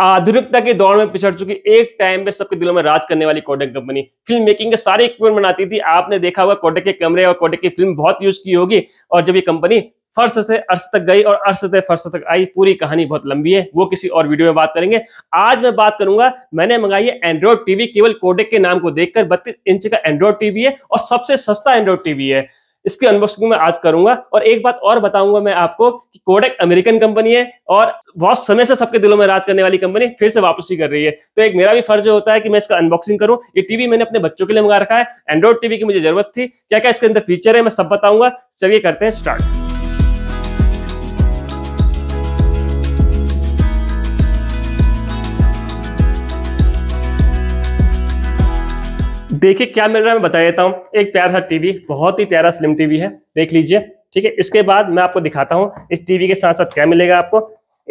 आधुनिकता के दौर में पिछड़ चुकी एक टाइम में सबके दिलों में राज करने वाली कोडक कंपनी फिल्म मेकिंग के सारे इक्विपमेंट बनाती थी आपने देखा होगा कोडक के कमरे और कोडक की फिल्म बहुत यूज की होगी और जब ये कंपनी फर्श से अर्श तक गई और अर्श से फर्श तक आई पूरी कहानी बहुत लंबी है वो किसी और वीडियो में बात करेंगे आज मैं बात करूंगा मैंने मंगाई है एंड्रॉइड टीवी केवल कोडेक के नाम को देखकर बत्तीस इंच का एंड्रॉइड टीवी है और सबसे सस्ता एंड्रॉइड टीवी है इसकी अनबॉक्सिंग में आज करूंगा और एक बात और बताऊंगा मैं आपको कि कोडेक अमेरिकन कंपनी है और बहुत समय से सबके दिलों में राज करने वाली कंपनी फिर से वापसी कर रही है तो एक मेरा भी फर्ज होता है कि मैं इसका अनबॉक्सिंग करूं ये टीवी मैंने अपने बच्चों के लिए मंगा रखा है एंड्रॉइड टीवी की मुझे जरूरत थी क्या क्या इसके अंदर फीचर है मैं सब बताऊंगा चलिए करते हैं स्टार्ट देखिए क्या मिल रहा है मैं बता देता हूँ एक प्यारा सा टीवी बहुत ही प्यारा स्लिम टीवी है देख लीजिए ठीक है इसके बाद मैं आपको दिखाता हूँ इस टीवी के साथ साथ क्या मिलेगा आपको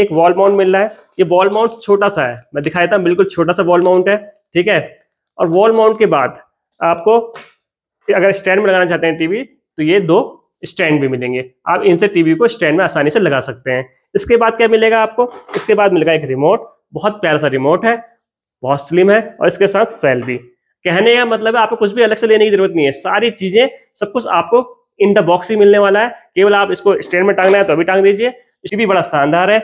एक वॉल माउंट मिल रहा है ये वॉल माउंट छोटा सा है मैं दिखा देता हूँ बिल्कुल छोटा सा वॉल माउंट है ठीक है और वॉल माउंट के बाद आपको अगर स्टैंड में लगाना चाहते हैं टीवी तो ये दो स्टैंड भी मिलेंगे आप इनसे टीवी को स्टैंड में आसानी से लगा सकते हैं इसके बाद क्या मिलेगा आपको इसके बाद मिलेगा एक रिमोट बहुत प्यारा सा रिमोट है बहुत स्लिम है और इसके साथ सेल भी कहने का मतलब है आपको कुछ भी अलग से लेने की जरूरत नहीं है सारी चीजें सब कुछ आपको इन द बॉक्स ही मिलने वाला है केवल आप इसको स्टैंड में टांगना है तो अभी टांग दीजिए इसकी भी बड़ा शानदार है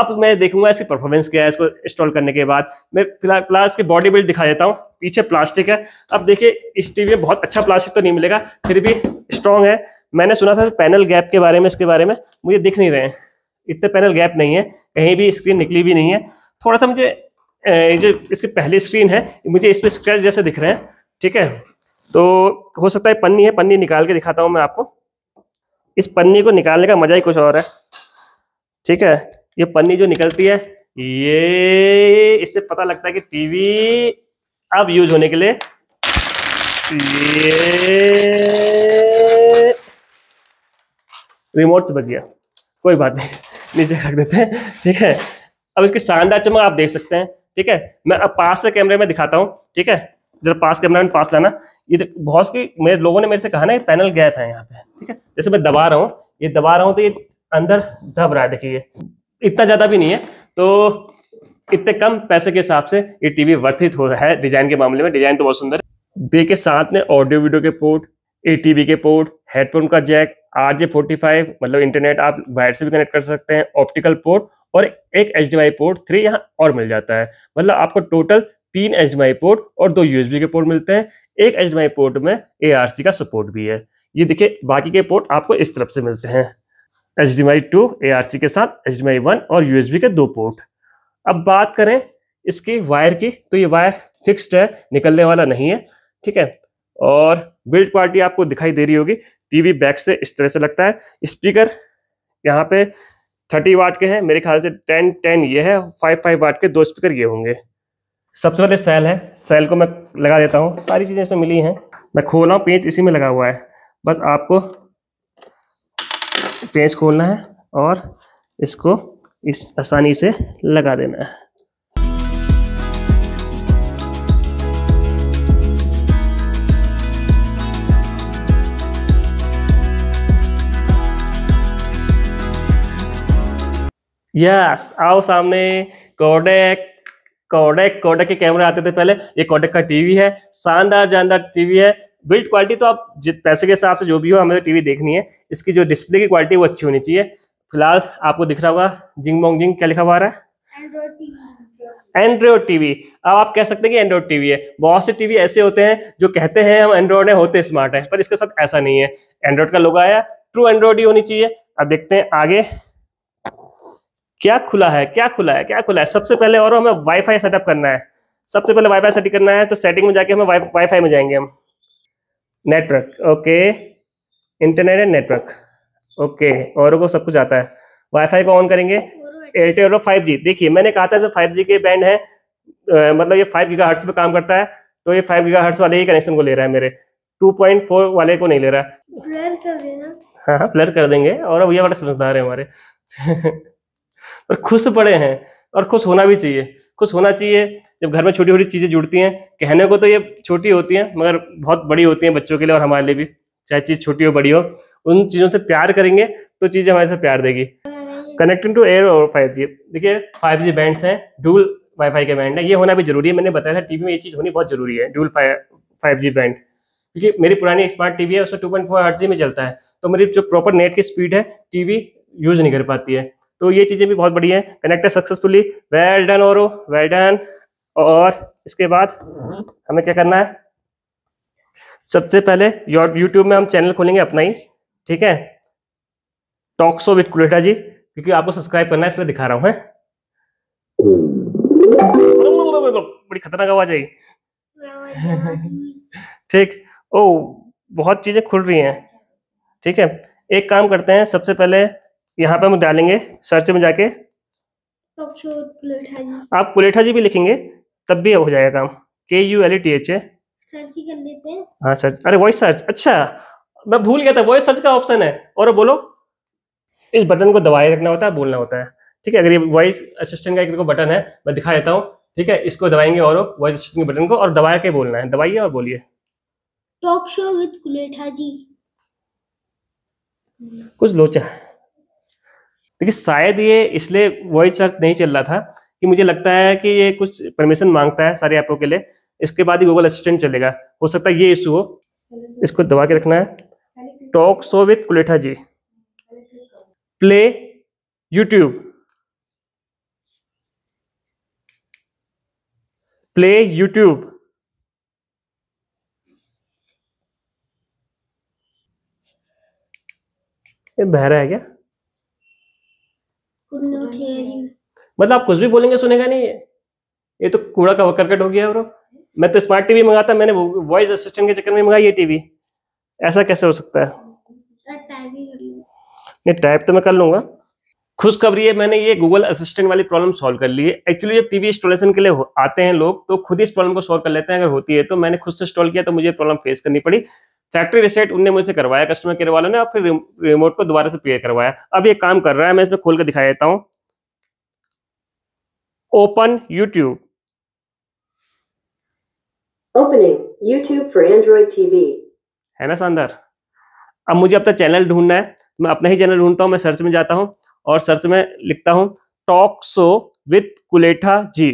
अब मैं देखूंगा इसकी परफॉर्मेंस क्या है इसको इंस्टॉल करने के बाद मैं फिलहाल की बॉडी बिल्ड दिखा देता हूँ पीछे प्लास्टिक है अब देखिए इस टीवी में बहुत अच्छा प्लास्टिक तो नहीं मिलेगा फिर भी स्ट्रांग है मैंने सुना था पैनल गैप के बारे में इसके बारे में मुझे दिख नहीं रहे हैं इतने पैनल गैप नहीं है कहीं भी स्क्रीन निकली भी नहीं है थोड़ा सा मुझे जो इसकी पहली स्क्रीन है मुझे इसमें स्क्रैच जैसे दिख रहे हैं ठीक है तो हो सकता है पन्नी है पन्नी निकाल के दिखाता हूँ मैं आपको इस पन्नी को निकालने का मजा ही कुछ और है ठीक है ये पन्नी जो निकलती है ये इससे पता लगता है कि टीवी अब यूज होने के लिए ये रिमोट बच गया कोई बात नहीं नीचे रख देते हैं ठीक है अब इसकी शानदार चमक आप देख सकते हैं ठीक है मैं अब पास से कैमरे में दिखाता हूँ ठीक है जरा पास कैमरा में पास लाना ये बहुत की मेरे लोगों ने मेरे से कहा ना ये पैनल गैप है यहाँ पे ठीक है जैसे मैं दबा रहा हूँ ये दबा रहा हूँ तो ये अंदर दब रहा है देखिए इतना ज़्यादा भी नहीं है तो इतने कम पैसे के हिसाब से ये टीवी वर्थित हो रहा है डिजाइन के मामले में डिजाइन तो बहुत सुंदर है देखिए साथ में ऑडियो वीडियो के पोर्ट ए के पोर्ट हेडफोन का jack R J forty five मतलब इंटरनेट आप वायर से भी कनेक्ट कर सकते हैं ऑप्टिकल पोर्ट और एक एच पोर्ट थ्री यहाँ और मिल जाता है मतलब आपको टोटल तीन एच पोर्ट और दो यूएसबी के पोर्ट मिलते हैं एक एच पोर्ट में ए का सपोर्ट भी है ये देखिए बाकी के पोर्ट आपको इस तरफ से मिलते हैं HDMI two A के साथ एच डी माई वन और बी के दो पोर्ट अब बात करें इसकी वायर की तो ये वायर फिक्स्ड है निकलने वाला नहीं है ठीक है और बिल्ड क्वालिटी आपको दिखाई दे रही होगी टीवी बैक से इस तरह से लगता है स्पीकर यहाँ पे 30 वाट के हैं मेरे ख्याल से 10 10 ये है 5 5 वाट के दो स्पीकर ये होंगे सबसे पहले सेल है सेल को मैं लगा देता हूँ सारी चीज़ें इसमें मिली हैं मैं खोल रहा हूँ पेंच इसी में लगा हुआ है बस आपको पेंच खोलना है और इसको इस आसानी से लगा देना है यस आओ सामने कोडेक कोडेक कोडेक के कैमरे आते थे पहले ये कोडेक का टीवी है शानदार जानदार टीवी है बिल्ड क्वालिटी तो आप जित पैसे के हिसाब से जो भी हो हमें तो टीवी देखनी है इसकी जो डिस्प्ले की क्वालिटी वो अच्छी होनी चाहिए फिलहाल आपको दिख रहा होगा जिंग मोंग जिंग क्या लिखा हुआ रहा है एंड्रॉयड टीवी अब आप कह सकते हैं कि एंड्रॉयड टीवी है बहुत से टीवी ऐसे होते हैं जो कहते हैं हम एंड्रॉयड है होते स्मार्ट है पर इसके साथ ऐसा नहीं है एंड्रॉयड का लोग आया ट्रू एंड्रॉयड ही होनी चाहिए अब देखते हैं आगे क्या खुला है क्या खुला है क्या खुला है सबसे पहले और हमें वाईफाई सेटअप करना है सबसे पहले वाईफाई सेटिंग करना है तो सेटिंग में जाके हमें वाई वाईफाई में जाएंगे हम network okay internet and network okay और को सब कुछ आता है वाईफाई को ऑन करेंगे एयरटेल और फाइव जी देखिए मैंने कहा था जो फाइव जी के बैंड है तो, मतलब ये फाइव गीगा हर्ट्स पर काम करता है तो ये फाइव गीगा हर्ट्स वाले ही कनेक्शन को ले रहा है मेरे टू पॉइंट फोर वाले को नहीं ले रहा है हाँ हाँ प्लर कर देंगे और भैया बड़ा समझदार है हमारे और खुश पड़े हैं और खुश होना भी चाहिए खुश होना चाहिए जब घर में छोटी छोटी चीज़ें जुड़ती हैं कहने को तो ये छोटी होती हैं मगर बहुत बड़ी होती हैं बच्चों के लिए और हमारे लिए भी चाहे चीज़ छोटी हो बड़ी हो उन चीज़ों से प्यार करेंगे तो चीज़ें हमारे साथ प्यार देगी कनेक्टिंग टू एयर और फाइव जी देखिए फाइव जी बैंड्स हैं डूल वाईफाई के बैंड है ये होना भी जरूरी है मैंने बताया था टीवी में ये चीज़ होनी बहुत जरूरी है डूल फाइव जी बैंड क्योंकि मेरी पुरानी स्मार्ट टीवी है उसमें टू पॉइंट फोर में चलता है तो मेरी जो प्रॉपर नेट की स्पीड है टीवी यूज़ नहीं कर पाती है तो ये चीज़ें भी बहुत बड़ी है कनेक्टेड सक्सेसफुली वेल डन और वेल डन और इसके बाद हमें क्या करना है सबसे पहले यूट्यूब में हम चैनल खोलेंगे अपना ही ठीक है टॉक्सो विथ कुलेटा जी क्योंकि आपको सब्सक्राइब करना है इसलिए दिखा रहा हूं है बड़ी खतरनाक आवाज आई ठीक ओ बहुत चीजें खुल रही हैं ठीक है एक काम करते हैं सबसे पहले यहाँ पे हम डालेंगे सर्च में जाके आप कुलेठा जी भी लिखेंगे तब भी हो जाएगा काम के U L E T H A search ही कर लेते हैं हाँ सर्च अरे वॉइस सर्च अच्छा मैं भूल गया था वॉइस सर्च का ऑप्शन है और बोलो इस बटन को दबाए रखना होता है बोलना होता है ठीक है अगर ये वॉइस असिस्टेंट का एक देखो बटन है मैं दिखा देता हूँ ठीक है इसको दबाएंगे और वॉइस असिस्टेंट के बटन को और दबा के बोलना है दबाइए और बोलिए talk show with Kuletha ji कुछ लोचा है देखिए शायद ये इसलिए वॉइस सर्च नहीं चल रहा था कि मुझे लगता है कि ये कुछ परमिशन मांगता है सारे ऐपों के लिए इसके बाद ही गूगल असिस्टेंट चलेगा हो सकता है ये इशू हो इसको दबा के रखना है talk show with Kuletha ji play YouTube play YouTube बहरा है क्या मतलब आप कुछ भी बोलेंगे सुनेगा नहीं है ये तो कूड़ा का करकट हो गया ब्रो मैं तो स्मार्ट टीवी मंगाता मैंने वॉइस असिस्टेंट के चक्कर में मंगाई ये टीवी ऐसा कैसे हो सकता है नहीं टाइप तो मैं कर लूंगा खुशखबरी है मैंने ये गूगल असिस्टेंट वाली प्रॉब्लम सॉल्व कर ली है एक्चुअली जब टीवी इंस्टॉलेशन के लिए आते हैं लोग तो खुद ही इस प्रॉब्लम को सॉल्व कर लेते हैं अगर होती है तो मैंने खुद से इंस्टॉल किया तो मुझे प्रॉब्लम फेस करनी पड़ी फैक्ट्री रिसेट उनने मुझसे करवाया कस्टमर केयर वालों ने और फिर रिमोट को दोबारा से पे करवाया अब ये काम कर रहा है मैं इसमें खोल कर दिखा देता हूँ Open YouTube. Opening YouTube for Android TV. है ना शानदार अब मुझे अपना चैनल ढूंढना है मैं अपना ही चैनल ढूंढता हूँ मैं सर्च में जाता हूँ और सर्च में लिखता हूँ talk show with Kuletha ji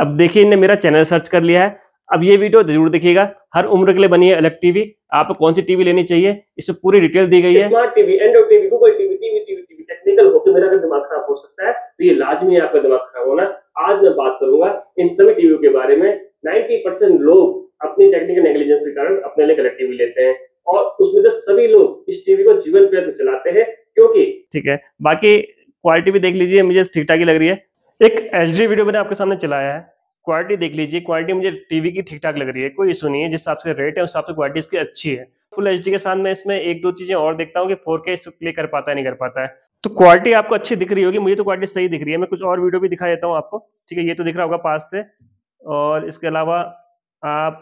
अब देखिए इन्हें मेरा चैनल सर्च कर लिया है अब ये वीडियो जरूर देखिएगा हर उम्र के लिए बनी है अलग टीवी आप कौन सी टीवी लेनी चाहिए इसमें पूरी डिटेल दी गई है smart TV Android TV Google TV TV TV TV technical हो तो मेरा अगर दिमाग खराब हो सकता है तो ये लाजमी है आपका दिमाग खराब होना आज मैं बात करूंगा इन सभी टीवी के बारे में 90% लोग अपनी टेक्निकल नेग्लिजेंस के कारण अपने लिए अलग टीवी लेते हैं और उसमें से सभी लोग इस टीवी को जीवन पर्यंत तो चलाते हैं क्योंकि ठीक है बाकी क्वालिटी भी देख लीजिए मुझे ठीक ठाक ही लग रही है एक एच वीडियो मैंने आपके सामने चलाया है क्वालिटी देख लीजिए क्वालिटी मुझे टीवी की ठीक ठाक लग रही है कोई इशू नहीं है जिस हिसाब से रेट है उस हिसाब से क्वालिटी इसकी अच्छी है फुल एच के साथ मैं इसमें एक दो चीज़ें और देखता हूँ कि फोर के प्ले कर पाता है नहीं कर पाता है तो क्वालिटी आपको अच्छी दिख रही होगी मुझे तो क्वालिटी सही दिख रही है मैं कुछ और वीडियो भी दिखा देता हूँ आपको ठीक है ये तो दिख रहा होगा पास से और इसके अलावा आप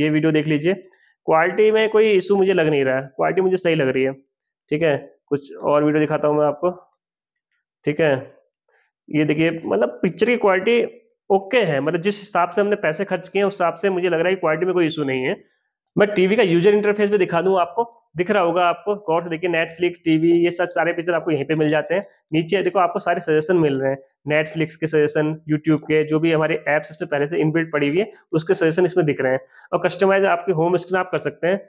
ये वीडियो देख लीजिए क्वालिटी में कोई इशू मुझे लग नहीं रहा है क्वालिटी मुझे सही लग रही है ठीक है कुछ और वीडियो दिखाता हूँ मैं आपको ठीक है ये देखिए मतलब पिक्चर की क्वालिटी ओके okay है मतलब जिस हिसाब से हमने पैसे खर्च किए हैं उस हिसाब से मुझे लग रहा है क्वालिटी में कोई इशू नहीं है मैं टीवी का यूजर इंटरफेस भी दिखा दूं आपको दिख रहा होगा आपको गौर से देखिए नेटफ्लिक्स टीवी ये सब सारे पिक्चर आपको यहीं पे मिल जाते हैं नीचे देखो आपको सारे सजेशन मिल रहे हैं नेटफ्लिक्स के सजेशन यूट्यूब के जो भी हमारे ऐप्स इसमें पहले से इनबिल्ट पड़ी हुई है उसके सजेशन इसमें दिख रहे हैं और कस्टमाइज आपके होम स्क्रीन आप कर सकते हैं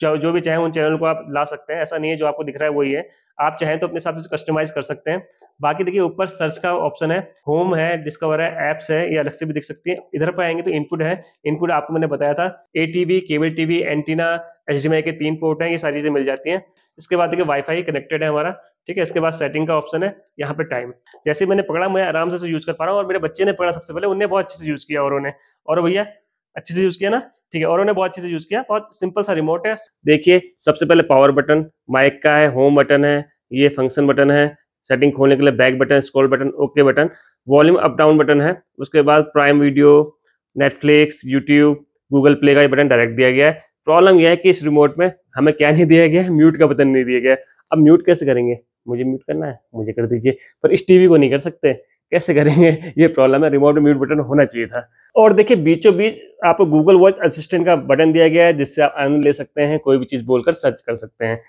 जो जो भी चाहे उन चैनल को आप ला सकते हैं ऐसा नहीं है जो आपको दिख रहा है वही है आप चाहें तो अपने हिसाब से कस्टमाइज कर सकते हैं बाकी देखिए ऊपर सर्च का ऑप्शन है होम है डिस्कवर है एप्स है ये अलग से भी दिख सकती है इधर पर आएंगे तो इनपुट है इनपुट आपको मैंने बताया था A TV cable TV antenna H के तीन पोर्ट हैं ये सारी चीज़ें मिल जाती हैं इसके बाद देखिए वाईफाई कनेक्टेड है हमारा ठीक है इसके बाद सेटिंग का ऑप्शन है यहाँ पे टाइम जैसे मैंने पकड़ा मैं आराम से यूज़ कर पा रहा हूँ और मेरे बच्चे ने पकड़ा सबसे पहले उन्हें बहुत अच्छे से यूज़ किया और उन्होंने और भैया अच्छे से यूज़ किया ना ठीक है और उन्होंने बहुत अच्छे से यूज़ किया बहुत सिंपल सा रिमोट है देखिए सबसे पहले पावर बटन माइक का है होम बटन है ये फंक्शन बटन है सेटिंग खोलने के लिए back button scroll button okay button volume up down button है उसके बाद Prime Video Netflix YouTube Google Play का ये बटन डायरेक्ट दिया गया है प्रॉब्लम यह है कि इस रिमोट में हमें क्या नहीं दिया गया म्यूट का बटन नहीं दिया गया अब म्यूट कैसे करेंगे मुझे म्यूट करना है मुझे कर दीजिए पर इस टीवी को नहीं कर सकते कैसे करेंगे ये प्रॉब्लम है रिमोट में म्यूट बटन होना चाहिए था और देखिए बीचों बीच आपको गूगल वॉच असिस्टेंट का बटन दिया गया है जिससे आप आनंद ले सकते हैं कोई भी चीज़ बोलकर सर्च कर सकते हैं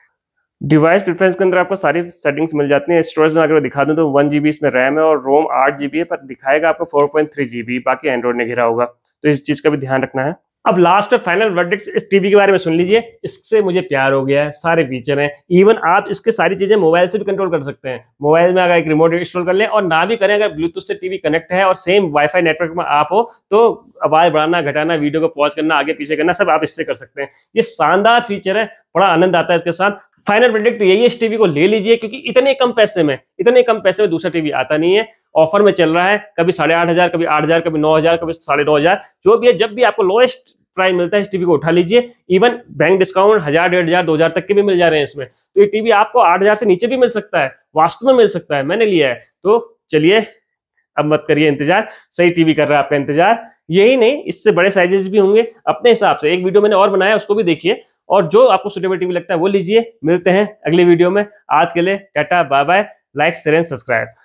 डिवाइस प्रिफ्रेंस के अंदर आपको सारी सेटिंग्स मिल जाती हैं स्टोरेज में अगर दिखा दूँ तो वन जी इसमें रैम है और रोम आठ जी है पर दिखाएगा आपको फोर पॉइंट थ्री जी बाकी एंड्रॉइड ने घिरा होगा तो इस चीज़ का भी ध्यान रखना है अब लास्ट और फाइनल वर्डिक्स इस टीवी के बारे में सुन लीजिए इससे मुझे प्यार हो गया है सारे फीचर हैं इवन आप इसके सारी चीज़ें मोबाइल से भी कंट्रोल कर सकते हैं मोबाइल में अगर एक रिमोट इंस्टॉल कर लें और ना भी करें अगर ब्लूटूथ से टीवी कनेक्ट है और सेम वाईफाई नेटवर्क में आप हो तो आवाज़ बढ़ाना घटाना वीडियो को पॉज करना आगे पीछे करना सब आप इससे कर सकते हैं ये शानदार फीचर है बड़ा आनंद आता है इसके साथ फाइनल प्रोडक्ट यही है इस टीवी को ले लीजिए क्योंकि इतने कम पैसे में इतने कम पैसे में दूसरा टीवी आता नहीं है ऑफर में चल रहा है कभी साढ़े आठ हजार कभी आठ हजार कभी नौ हजार कभी साढ़े नौ हजार जो भी है जब भी आपको लोएस्ट प्राइस मिलता है इस टीवी को उठा लीजिए इवन बैंक डिस्काउंट हजार डेढ़ हजार दो हजार तक के भी मिल जा रहे हैं इसमें तो ये टीवी आपको आठ हजार से नीचे भी मिल सकता है वास्तव में मिल सकता है मैंने लिया है तो चलिए अब मत करिए इंतजार सही टीवी कर रहा है आपका इंतजार यही नहीं इससे बड़े साइजेस भी होंगे अपने हिसाब से एक वीडियो मैंने और बनाया उसको भी देखिए और जो आपको सुटेबल टीवी लगता है वो लीजिए मिलते हैं अगले वीडियो में आज के लिए tata bye bye like share and subscribe